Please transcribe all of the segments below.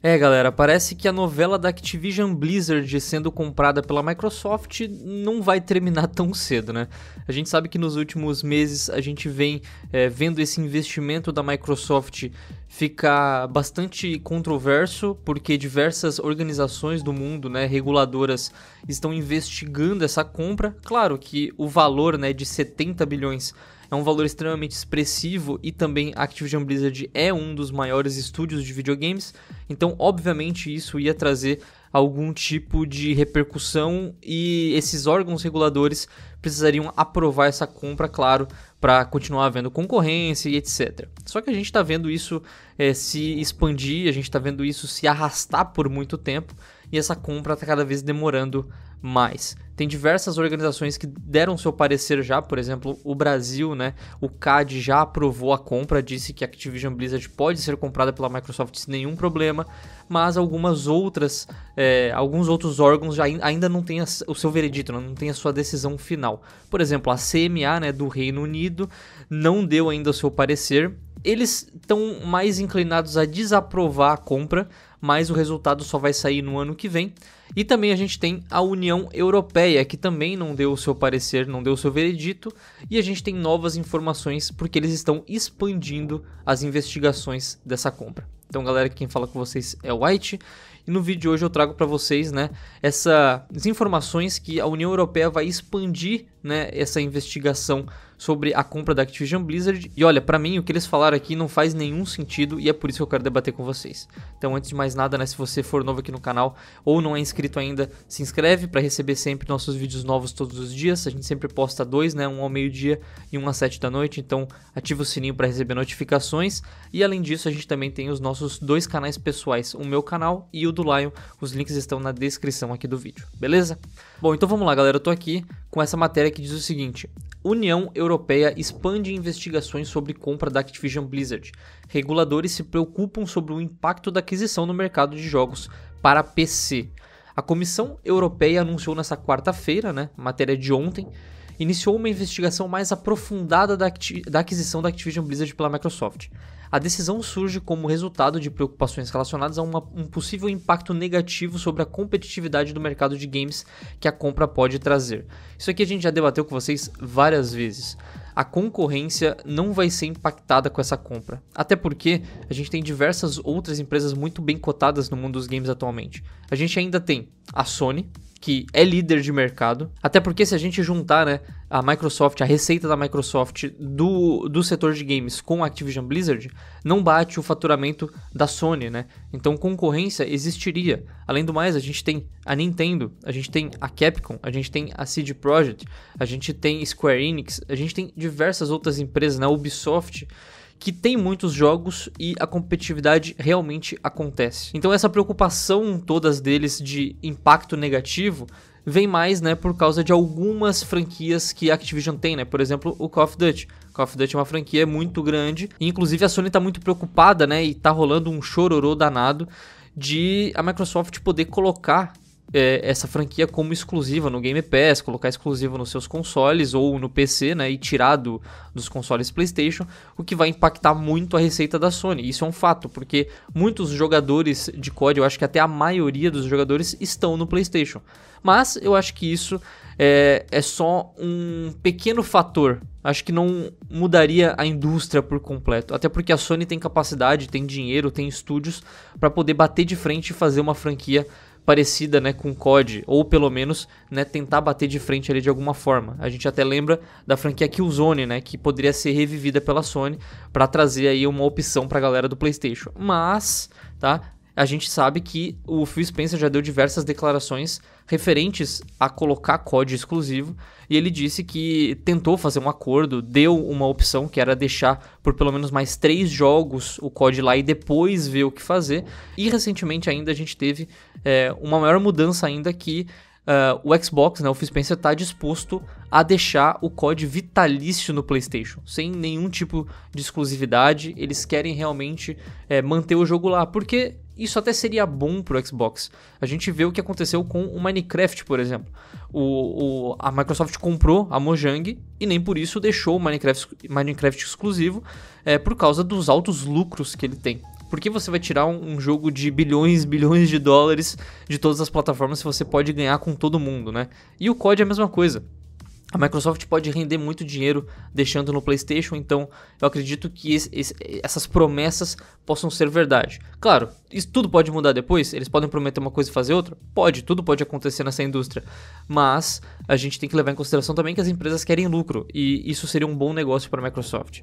É, galera, parece que a novela da Activision Blizzard sendo comprada pela Microsoft não vai terminar tão cedo, né? A gente sabe que nos últimos meses a gente vem é, vendo esse investimento da Microsoft ficar bastante controverso, porque diversas organizações do mundo, né, reguladoras, estão investigando essa compra. Claro que o valor, né, de 70 bilhões é um valor extremamente expressivo e também a Activision Blizzard é um dos maiores estúdios de videogames, então obviamente isso ia trazer algum tipo de repercussão e esses órgãos reguladores precisariam aprovar essa compra, claro, para continuar havendo concorrência e etc. Só que a gente está vendo isso é, se expandir, a gente está vendo isso se arrastar por muito tempo e essa compra está cada vez demorando mais. Tem diversas organizações que deram seu parecer já, por exemplo, o Brasil, né? O CAD já aprovou a compra, disse que a Activision Blizzard pode ser comprada pela Microsoft sem nenhum problema, mas algumas outras, é, alguns outros órgãos já ainda não têm o seu veredito, né, não têm a sua decisão final. Por exemplo, a CMA, né, do Reino Unido, não deu ainda o seu parecer eles estão mais inclinados a desaprovar a compra, mas o resultado só vai sair no ano que vem. E também a gente tem a União Europeia, que também não deu o seu parecer, não deu o seu veredito, e a gente tem novas informações porque eles estão expandindo as investigações dessa compra. Então, galera, quem fala com vocês é o White. E no vídeo de hoje eu trago para vocês, né, essas informações que a União Europeia vai expandir, né, essa investigação sobre a compra da Activision Blizzard. E olha, para mim o que eles falaram aqui não faz nenhum sentido e é por isso que eu quero debater com vocês. Então, antes de mais nada, né, se você for novo aqui no canal ou não é inscrito ainda, se inscreve para receber sempre nossos vídeos novos todos os dias. A gente sempre posta dois, né, um ao meio-dia e um às sete da noite, então ativa o sininho para receber notificações. E além disso, a gente também tem os nossos dois canais pessoais, o meu canal e o do Lion. Os links estão na descrição aqui do vídeo, beleza? Bom, então vamos lá, galera. Eu tô aqui com essa matéria que diz o seguinte: União Europeia expande investigações sobre compra da Activision Blizzard. Reguladores se preocupam sobre o impacto da aquisição no mercado de jogos para PC. A Comissão Europeia anunciou nessa quarta-feira, né, matéria de ontem, iniciou uma investigação mais aprofundada da, da aquisição da Activision Blizzard pela Microsoft. A decisão surge como resultado de preocupações relacionadas a uma, um possível impacto negativo sobre a competitividade do mercado de games que a compra pode trazer. Isso aqui a gente já debateu com vocês várias vezes. A concorrência não vai ser impactada com essa compra. Até porque a gente tem diversas outras empresas muito bem cotadas no mundo dos games atualmente. A gente ainda tem a Sony, que é líder de mercado. Até porque se a gente juntar, né, a Microsoft, a receita da Microsoft do, do setor de games com a Activision Blizzard, não bate o faturamento da Sony, né? Então concorrência existiria. Além do mais, a gente tem a Nintendo, a gente tem a Capcom, a gente tem a CD Projekt, a gente tem Square Enix, a gente tem diversas outras empresas, né, Ubisoft, que tem muitos jogos e a competitividade realmente acontece. Então essa preocupação todas deles de impacto negativo vem mais, né, por causa de algumas franquias que a Activision tem, né? Por exemplo, o Call of Duty. Call of Duty é uma franquia muito grande, e inclusive a Sony tá muito preocupada, né, e tá rolando um chororô danado de a Microsoft poder colocar é, essa franquia como exclusiva no Game Pass, colocar exclusivo nos seus consoles ou no PC, né, e tirar dos consoles PlayStation, o que vai impactar muito a receita da Sony. Isso é um fato, porque muitos jogadores de COD, eu acho que até a maioria dos jogadores estão no PlayStation. Mas eu acho que isso é, é só um pequeno fator. Acho que não mudaria a indústria por completo. Até porque a Sony tem capacidade, tem dinheiro, tem estúdios para poder bater de frente e fazer uma franquia parecida né, com COD, ou pelo menos né, tentar bater de frente ali de alguma forma. A gente até lembra da franquia Killzone, né, que poderia ser revivida pela Sony para trazer aí uma opção para a galera do PlayStation. Mas, tá? A gente sabe que o Phil Spencer já deu diversas declarações referentes a colocar COD exclusivo, e ele disse que tentou fazer um acordo, deu uma opção que era deixar por pelo menos mais três jogos o COD lá e depois ver o que fazer. E recentemente ainda a gente teve é, uma maior mudança ainda que Uh, o Xbox, né, o Phil Spencer, está disposto a deixar o COD vitalício no PlayStation, sem nenhum tipo de exclusividade. Eles querem realmente é, manter o jogo lá, porque isso até seria bom pro Xbox. A gente vê o que aconteceu com o Minecraft, por exemplo. O, o a Microsoft comprou a Mojang e nem por isso deixou o Minecraft, Minecraft exclusivo é, por causa dos altos lucros que ele tem. Por que você vai tirar um, jogo de bilhões, bilhões de dólares de todas as plataformas se você pode ganhar com todo mundo, né? E o COD é a mesma coisa a Microsoft pode render muito dinheiro deixando no PlayStation, então eu acredito que essas promessas possam ser verdade. Claro, isso tudo pode mudar depois, eles podem prometer uma coisa e fazer outra? Pode, tudo pode acontecer nessa indústria. Mas a gente tem que levar em consideração também que as empresas querem lucro, e isso seria um bom negócio para a Microsoft.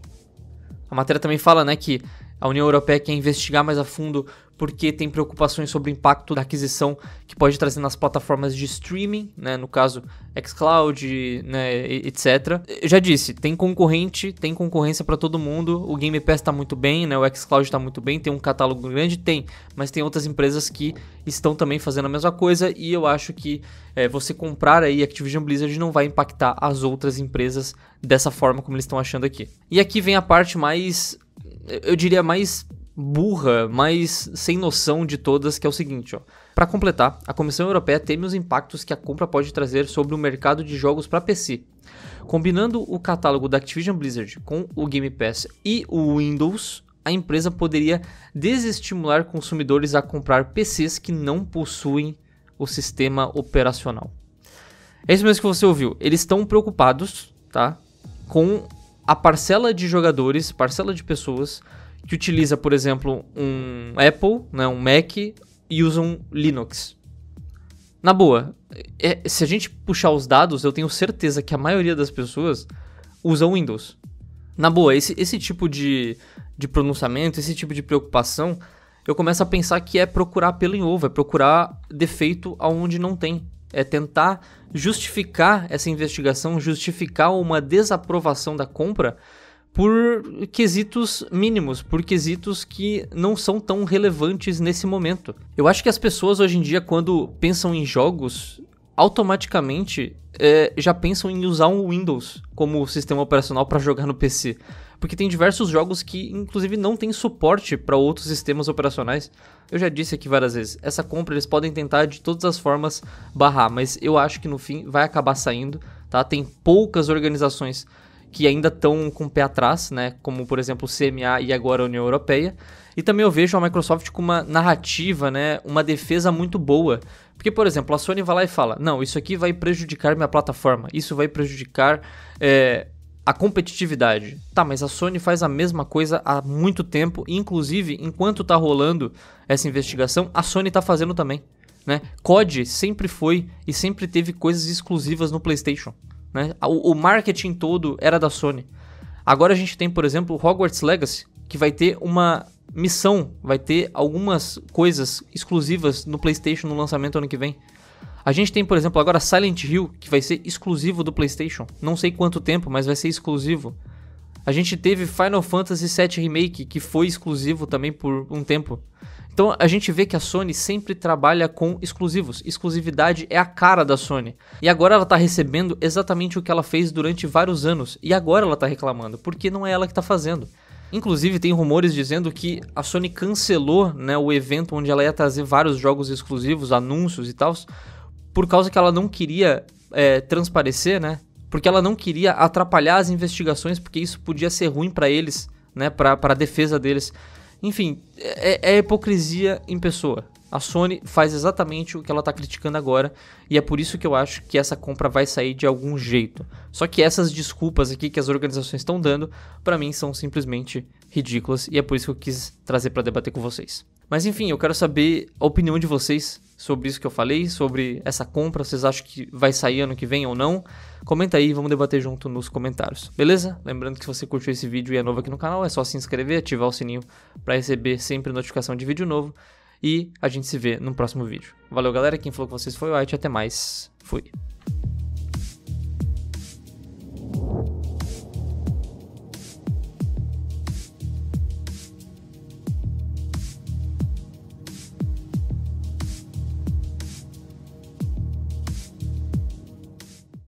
A matéria também fala né, que a União Europeia quer investigar mais a fundo porque tem preocupações sobre o impacto da aquisição que pode trazer nas plataformas de streaming, né, no caso xCloud, né, etc. Eu já disse, tem concorrente, tem concorrência para todo mundo. O Game Pass está muito bem, né, o xCloud está muito bem, tem um catálogo grande, tem, mas tem outras empresas que estão também fazendo a mesma coisa e eu acho que é, você comprar aí Activision Blizzard não vai impactar as outras empresas dessa forma como eles estão achando aqui. E aqui vem a parte mais eu diria mais burra, mas sem noção de todas, que é o seguinte, ó. Para completar, a Comissão Europeia teme os impactos que a compra pode trazer sobre o mercado de jogos para PC. Combinando o catálogo da Activision Blizzard com o Game Pass e o Windows, a empresa poderia desestimular consumidores a comprar PCs que não possuem o sistema operacional. É isso mesmo que você ouviu. Eles estão preocupados, tá? Com a parcela de jogadores, parcela de pessoas que utiliza, por exemplo, um Apple, né, um Mac e usa um Linux. Na boa, é, se a gente puxar os dados, eu tenho certeza que a maioria das pessoas usa Windows. Na boa, esse, esse tipo de, de pronunciamento, esse tipo de preocupação, eu começo a pensar que é procurar pelo em ovo, é procurar defeito aonde não tem. É tentar justificar essa investigação, justificar uma desaprovação da compra por quesitos mínimos, por quesitos que não são tão relevantes nesse momento. Eu acho que as pessoas hoje em dia, quando pensam em jogos, automaticamente é, já pensam em usar um Windows como sistema operacional para jogar no PC. Porque tem diversos jogos que, inclusive, não tem suporte para outros sistemas operacionais. Eu já disse aqui várias vezes, essa compra eles podem tentar de todas as formas barrar, mas eu acho que no fim vai acabar saindo, tá? Tem poucas organizações que ainda estão com o pé atrás, né? Como por exemplo o CMA e agora a União Europeia. E também eu vejo a Microsoft com uma narrativa, né? Uma defesa muito boa. Porque, por exemplo, a Sony vai lá e fala: não, isso aqui vai prejudicar minha plataforma, isso vai prejudicar é, a competitividade. Tá, mas a Sony faz a mesma coisa há muito tempo, inclusive enquanto tá rolando essa investigação, a Sony tá fazendo também. Né? COD sempre foi e sempre teve coisas exclusivas no PlayStation. Né? O, o marketing todo era da Sony. Agora a gente tem, por exemplo, Hogwarts Legacy, que vai ter uma missão, vai ter algumas coisas exclusivas no PlayStation no lançamento ano que vem. A gente tem, por exemplo, agora Silent Hill, que vai ser exclusivo do PlayStation. Não sei quanto tempo, mas vai ser exclusivo. A gente teve Final Fantasy VII Remake, que foi exclusivo também por um tempo. Então a gente vê que a Sony sempre trabalha com exclusivos. Exclusividade é a cara da Sony. E agora ela tá recebendo exatamente o que ela fez durante vários anos. E agora ela tá reclamando, porque não é ela que tá fazendo. Inclusive, tem rumores dizendo que a Sony cancelou né, o evento onde ela ia trazer vários jogos exclusivos, anúncios e tal, por causa que ela não queria é, transparecer, né? Porque ela não queria atrapalhar as investigações, porque isso podia ser ruim para eles, né? Para a defesa deles. Enfim, é, é hipocrisia em pessoa. A Sony faz exatamente o que ela está criticando agora, e é por isso que eu acho que essa compra vai sair de algum jeito. Só que essas desculpas aqui que as organizações estão dando, para mim são simplesmente ridículas, e é por isso que eu quis trazer para debater com vocês. Mas enfim, eu quero saber a opinião de vocês sobre isso que eu falei, sobre essa compra, vocês acham que vai sair ano que vem ou não? Comenta aí, vamos debater junto nos comentários, beleza? Lembrando que se você curtiu esse vídeo e é novo aqui no canal, é só se inscrever, ativar o sininho para receber sempre notificação de vídeo novo e a gente se vê no próximo vídeo. Valeu galera, quem falou com vocês foi o White, até mais, fui!